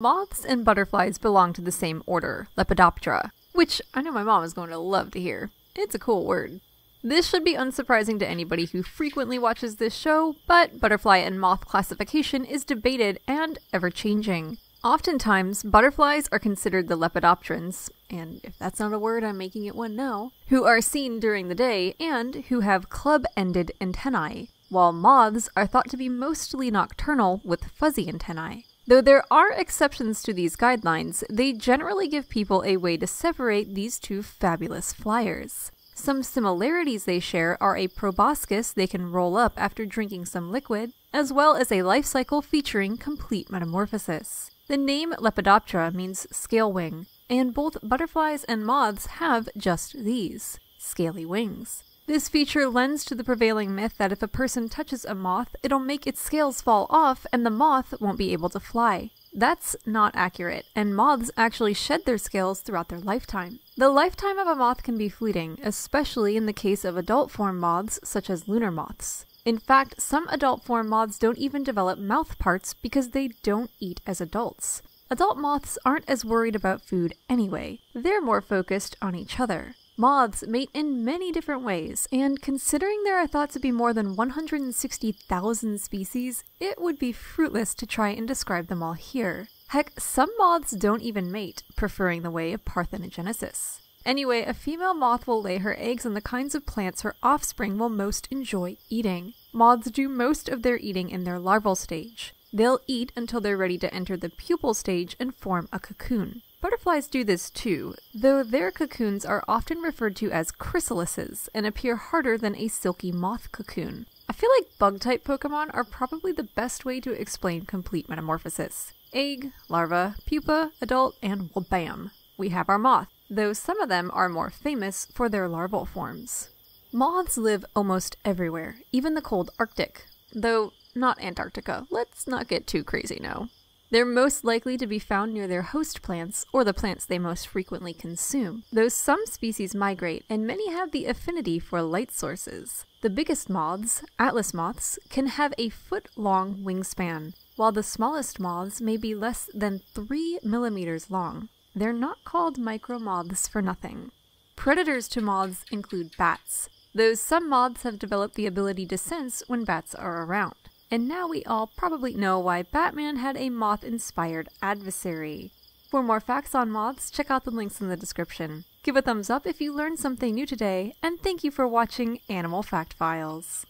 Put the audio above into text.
Moths and butterflies belong to the same order, Lepidoptera, which I know my mom is going to love to hear. It's a cool word. This should be unsurprising to anybody who frequently watches this show, but butterfly and moth classification is debated and ever changing. Oftentimes, butterflies are considered the lepidopterans, and if that's not a word, I'm making it one now, who are seen during the day and who have club ended antennae, while moths are thought to be mostly nocturnal with fuzzy antennae. Though there are exceptions to these guidelines, they generally give people a way to separate these two fabulous flyers. Some similarities they share are a proboscis they can roll up after drinking some liquid, as well as a life cycle featuring complete metamorphosis. The name Lepidoptera means scale wing, and both butterflies and moths have just these scaly wings. This feature lends to the prevailing myth that if a person touches a moth, it'll make its scales fall off and the moth won't be able to fly. That's not accurate, and moths actually shed their scales throughout their lifetime. The lifetime of a moth can be fleeting, especially in the case of adult form moths such as lunar moths. In fact, some adult form moths don't even develop mouth parts because they don't eat as adults. Adult moths aren't as worried about food anyway, they're more focused on each other. Moths mate in many different ways, and considering there are thought to be more than 160,000 species, it would be fruitless to try and describe them all here. Heck, some moths don't even mate, preferring the way of parthenogenesis. Anyway, a female moth will lay her eggs on the kinds of plants her offspring will most enjoy eating. Moths do most of their eating in their larval stage. They'll eat until they're ready to enter the pupal stage and form a cocoon. Butterflies do this too, though their cocoons are often referred to as chrysalises and appear harder than a silky moth cocoon. I feel like bug type Pokemon are probably the best way to explain complete metamorphosis. Egg, larva, pupa, adult, and wabam, we have our moth, though some of them are more famous for their larval forms. Moths live almost everywhere, even the cold Arctic, though not Antarctica. Let's not get too crazy now. They're most likely to be found near their host plants, or the plants they most frequently consume, though some species migrate and many have the affinity for light sources. The biggest moths, atlas moths, can have a foot-long wingspan, while the smallest moths may be less than 3 millimeters long. They're not called micromoths for nothing. Predators to moths include bats, though some moths have developed the ability to sense when bats are around. And now we all probably know why Batman had a moth inspired adversary. For more facts on moths, check out the links in the description. Give a thumbs up if you learned something new today, and thank you for watching Animal Fact Files.